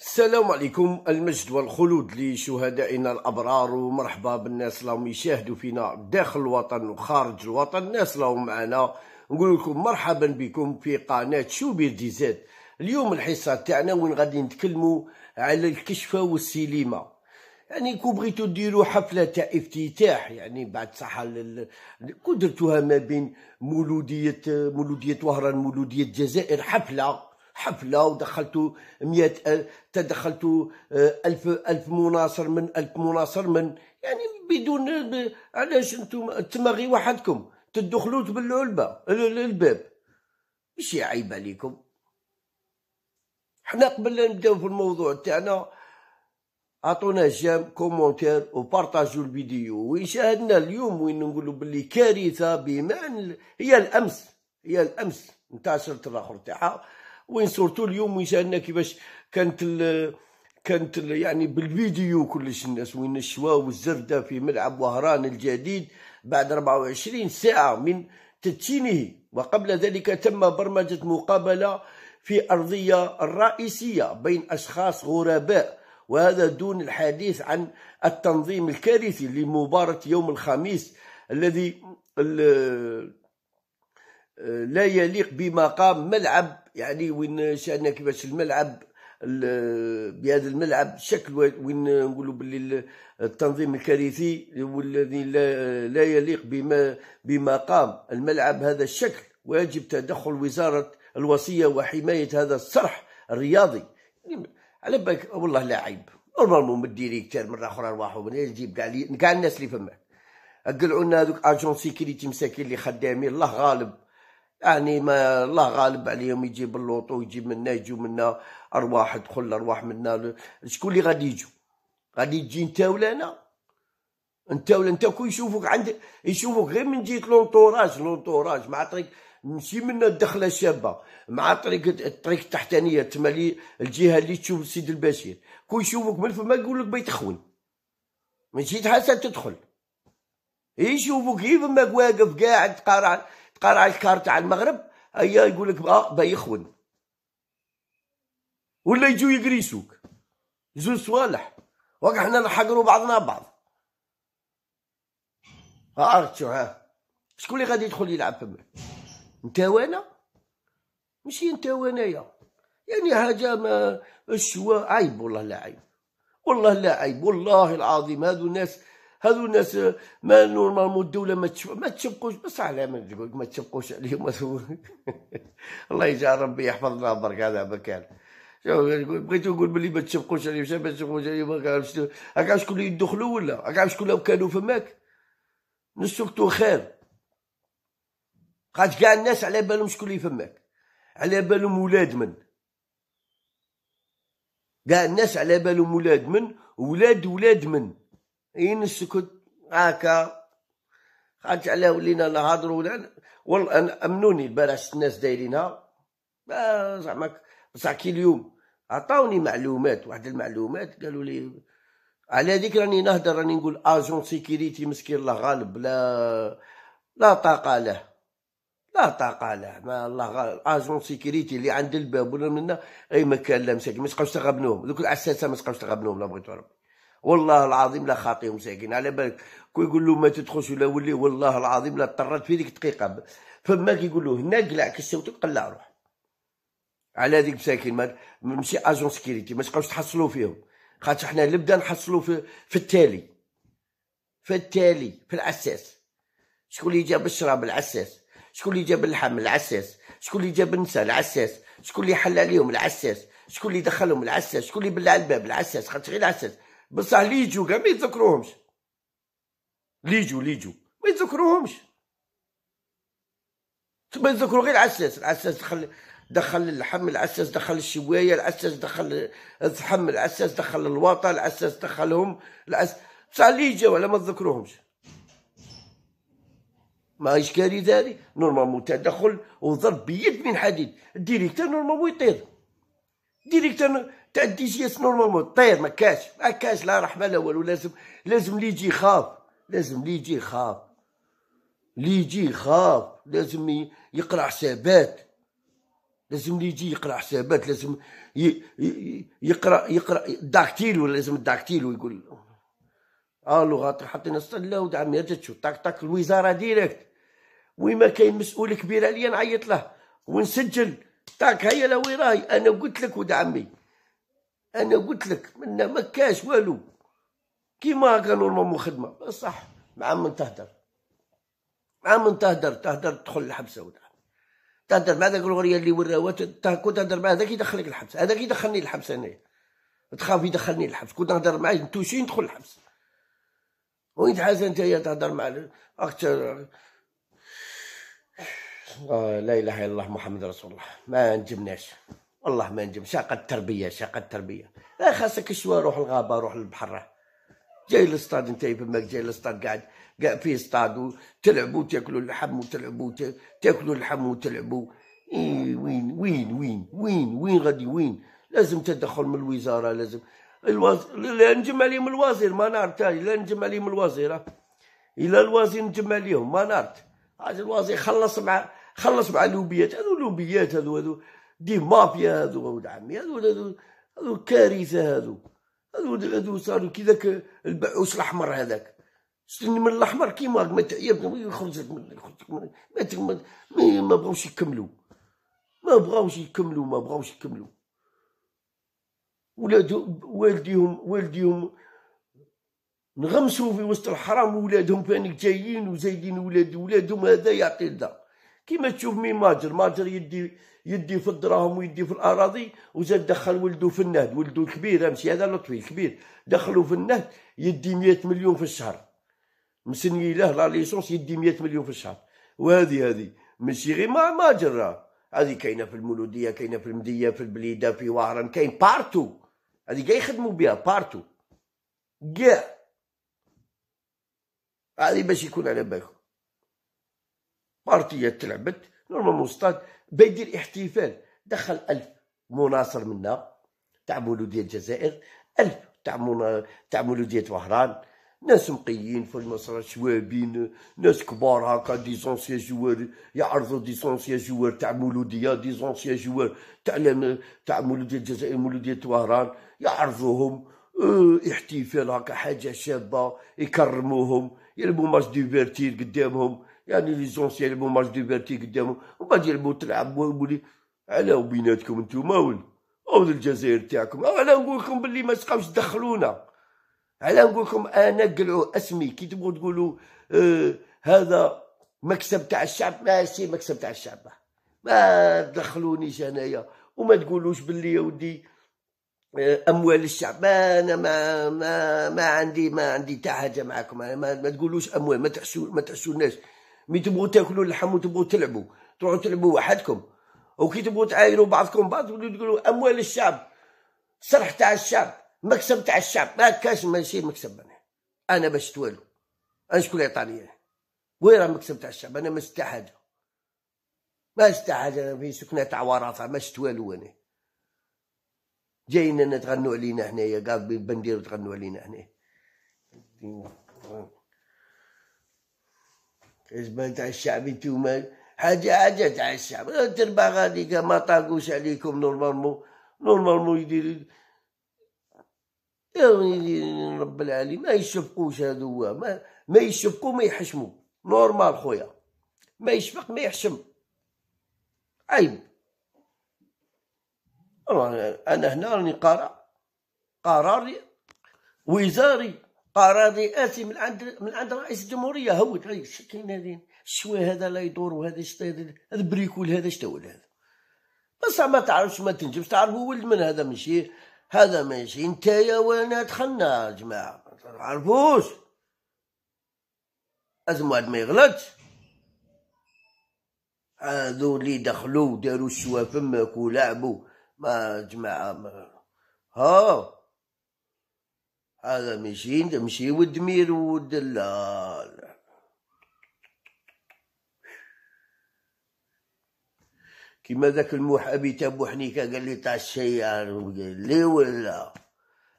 السلام عليكم المجد والخلود لشهدائنا الابرار ومرحبا بالناس اللي يشاهدوا فينا داخل الوطن وخارج الوطن الناس اللي راهم معنا نقول لكم مرحبا بكم في قناه شوبير ديزات اليوم الحصه تاعنا وين غادي نتكلموا على الكشفه والسليمه يعني كون بغيتو ديروا حفله تاع افتتاح يعني بعد صحه لل... كون درتوها ما بين مولوديه مولوديه وهران مولوديه الجزائر حفله حفله ودخلت مئة تدخلت آه، ألف ألف مناصر من ألف مناصر من يعني بدون علاش انتم تمغي وحدكم تدخلوا تبلعوا الباب الباب عيب عليكم حنا قبل لا نبداو في الموضوع تاعنا عطونا جام كومونتير وبارطاجوا الفيديو ويشاهدنا اليوم وين نقولوا باللي كارثه بما هي الامس هي الامس نتاع الاخر تاعها وين صورتو اليوم وين كيفاش كانت كانت يعني بالفيديو كلش الناس وين الشواء والزردة في ملعب وهران الجديد بعد 24 ساعة من تدشينه وقبل ذلك تم برمجة مقابلة في أرضية الرئيسية بين أشخاص غرباء وهذا دون الحديث عن التنظيم الكارثي لمباراة يوم الخميس الذي لا يليق بمقام ملعب يعني وين شأن كيفاش الملعب بهذا الملعب شكل وين نقولوا باللي التنظيم الكارثي والذي لا يليق بما بما قام الملعب هذا الشكل ويجب تدخل وزاره الوصيه وحمايه هذا الصرح الرياضي على بالك والله لا عيب نورمالمون الديريكتور مره اخرى نروحوا نجيب كاع كاع الناس اللي فما قلعوا لنا هذوك اجون سيكيريتي مساكين اللي خدامين الله غالب يعني ما الله غالب عليهم يجيب اللوطو يجيب منا يجوا منا ارواح تدخل الارواح منا شكون اللي غادي يجوا غادي تجي انت ولا انا انت ولا انت كون يشوفوك عند يشوفوك غير من جيت لونطوراج لونطوراج مع طريق مشي منا الدخله الشابه مع طريق الطريق التحتانيه تما الجهه اللي تشوف سيد البشير كون يشوفوك من فما يقول لك بيتخون ماشي تحسن تدخل يشوفوك كيف ما واقف قاعد قارع تقرع الكارت على المغرب هيا يقول لك اه با يخون ولا يجوا يقريسوك زوج صوالح وقع حنا نحقروا بعضنا بعض آه، عرفت شو ها شكون اللي غادي يدخل يلعب فما انت وانا ماشي انت وانايا يعني حاجه ما الشوا عيب والله لا عيب والله لا عيب والله العظيم هادو الناس هذو الناس ما نورمالمون الدوله ما تشوف ما تشبقوش بصح على ما تقول ما تشبقوش عليهم الله يجعل ربي يحفظنا برك هذا مكان بغيت نقول بلي ما تشبقوش عليهم ما تشبقوش عليهم هكا شكون اللي يدخلوا ولا هكا شكون لو كانوا فماك نسكتوا خير قاعد كاع الناس على بالهم شكون اللي فماك على بالهم ولاد من كاع الناس على بالهم ولاد من ولاد ولاد من ين السكت هاكا خرج على ولينا نهضروا ولا والله انا امنوني البارح الناس دايرينها آه، زعما بصح كي اليوم عطاوني معلومات واحد المعلومات قالوا لي على هذيك راني نهضر راني نقول اجون سيكيريتي مسكين الله غالب لا لا طاقه له لا طاقه له ما الله غالب اجون سيكيريتي اللي عند الباب ولا منا اي مكان لا مساكين ما تبقاوش تغبنوهم ذوك العساسه ما تبقاوش تغبنوهم لا بغيتو ربي والله العظيم لا خاطيهم ساكن على بالك كي يقول له ما تدخلش ولا ولي والله العظيم لا طرات في ديك الدقيقه فما كيقول له هنا قلع كسوتك قلع روح على هذيك مساكين ماشي اجون سكيريتي ما تبقاوش تحصلوا فيهم خاطر حنا نبدا نحصلوا في, في التالي في التالي في العساس شكون اللي جاب الشراب العساس شكون اللي جاب اللحم العساس شكون اللي جاب النساء العساس شكون اللي حل عليهم العساس شكون اللي دخلهم العساس شكون اللي بلع الباب العساس خاطر غير العساس بصح ليجو كاع ما يتذكروهمش ليجو ليجو ما يتذكروهمش ما يتذكرو غير العساس العساس دخل دخل اللحم العساس دخل الشوايه العساس دخل الزحم العساس دخل الواطه العساس دخلهم العس بصح اللي جاو ولا ما تذكروهمش ما اشكالي ذلك نورمالمون تدخل وضرب بيد من حديد الديريكتور نورمالمون يطير ديريكتور تاع الدي جي اس نورمالمون طير ما كاش ما كاش لا رحمه لا والو لازم لازم لي يجي يخاف لازم لي يجي يخاف لي يجي يخاف لازم يقرا حسابات لازم لي يجي يقرا حسابات لازم يقرا يقرا داكتيلو لازم داكتيلو يقول الو غاطي حطينا السله ودعم يا تشوف طاك طاك الوزاره ديريكت وين ما كاين مسؤول كبير عليا نعيط له ونسجل تاك هيا لا وراي انا قلت لك ودعمي عمي انا قلت لك منا ما كاش والو كيما هكا نورمالمون خدمه بصح مع من تهدر مع من تهدر تهدر تدخل الحبسه ولا تهدر مع ذاك الغوريه اللي وراوات كنت تهدر مع هذاك يدخلك الحبس هذاك يدخلني الحبس انايا تخاف يدخلني الحبس كنت نهدر معاه نتوشي ندخل الحبس وين حاجه انت تهدر مع اكثر آه، لا اله الا الله محمد رسول الله ما نجمناش والله ما نجم شاقة التربية شاقة التربية لا خاصك شوية روح الغابة روح للبحر جاي للصطاد انت فماك جاي للصطاد قاعد في فيه سطاد وتلعبوا تاكلوا اللحم وتلعبوا تاكلوا اللحم وتلعبوا وين وين وين وين وين غادي وين لازم تدخل من الوزارة لازم الوز... لا نجم عليهم الوزير ما نعرف لا نجم عليهم الوزيرة إلا الوزير نجم عليهم ما نعرف الوزير خلص مع خلص مع اللوبيات هذو لوبيات هذو هذو دي مافيا هادو ولد عمي هادو هادو هادو كارثه هادو هادو هادو صاروا كي ذاك البعوس الاحمر هذاك استني من الاحمر كيما ما تعيا يخرج لك من يخرج لك من ما ما, ما بغاوش يكملوا ما بغاوش يكملوا ما بغاوش يكملوا ولادو والديهم والديهم نغمسوا في وسط الحرام ولادهم فانك جايين وزايدين ولاد ولادهم هذا يعطي الدار كيما تشوف مين ماجر ماجر يدي يدي في الدراهم ويدي في الاراضي وزاد دخل ولده في النهد ولده كبير امشي هذا لطفي كبير دخلو في النهد يدي 100 مليون في الشهر مسني له لا ليسونس يدي 100 مليون في الشهر وهذه هذه ماشي غير ما ماجر هذه كاينه في المولوديه كاينه في المديه في البليده في وهران كاين بارتو هذه جاي يخدموا بها بارتو كاع هذه باش يكون على بالكم بارتيات تلعبت نورمالمون ستاد بيدير احتفال دخل ألف مناصر منا تاع مولودية الجزائر ألف تاع من... تاع مولودية وهران ناس مقيين في المسرح شوابين ناس كبار هاكا دي جوار يعرضوا دي جوار تاع مولودية دي جوار تاع تاع مولودية الجزائر مولودية وهران يعرضوهم اه احتفال هاكا حاجة شابة يكرموهم يلعبوا ماتش ديفيرتير قدامهم يعني ليزونسيال مو ماتش ديفيرتي قدامهم قدامه ومن بعد يلعبوا تلعبوا ويولي علاو بيناتكم نتوما ول الجزائر تاعكم انا نقول لكم باللي ما تبقاوش تدخلونا على نقول لكم انا قلعوا اسمي كي تبغوا تقولوا آه هذا مكسب تاع الشعب ماشي مكسب تاع الشعب ما تدخلونيش انايا وما تقولوش باللي يا ودي اموال الشعب انا ما ما ما عندي ما عندي تاع حاجه معكم ما, ما تقولوش اموال ما تحسوا ما تحسوناش مي تبغوا تاكلوا اللحم وتبغوا تلعبوا تروحوا تلعبوا وحدكم وكي تبغوا تعايروا بعضكم بعض تولوا تقولوا اموال الشعب صرح تاع الشعب مكسب تاع الشعب ما كاش ماشي مكسب انا انا باش والو انا شكون عطاني وين راه مكسب تاع الشعب انا ما شفت حاجه ما شفت حاجه انا في سكنه تاع وراثه ما شفت والو انا جايين نتغنوا علينا هنايا قاعد بندير تغنوا علينا هنا حزب تاع الشعب انتوما حاجه حاجه تاع الشعب تربع غادي ما طاقوش عليكم نورمالمون نورمالمون يدير يا رب العالي ما يشفقوش هادو ما ما يشفقوا ما يحشمو نورمال خويا ما يشفق ما يحشم عيب انا هنا راني قارع قراري وزاري اراضي اتي من عند من عند رئيس الجمهوريه هو هاي كاين هذه الشوي هذا لا يدور وهذا هذا بريكول هذا شتول هذا بصح ما تعرفش ما تنجمش تعرف ولد من هذا ماشي هذا ماشي نتايا وانا دخلنا يا جماعه ما تعرفوش لازم واحد ما يغلطش هذو اللي دخلوا داروا فماك ولعبوا ما جماعه ما ها هذا مشي مشي ودمير والدلال كيما ذاك الموح ابي بو حنيكة قال لي تاع الشيار لي ولا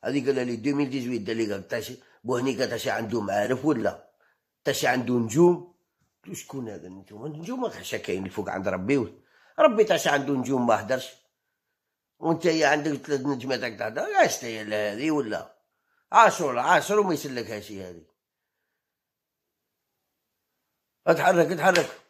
هذه قال لي 2018 قال لي تاع بو حنيكة تاع عنده معارف ولا تاع عنده نجوم شكون هذا نجوم نجوم خشا كاين الفوق عند ربي ربي تاع عنده نجوم ما هدرش وانت عندك ثلاث نجمات تهدر اش هذه ولا عاشور عاشور وما يسلك شي هذه اتحرك اتحرك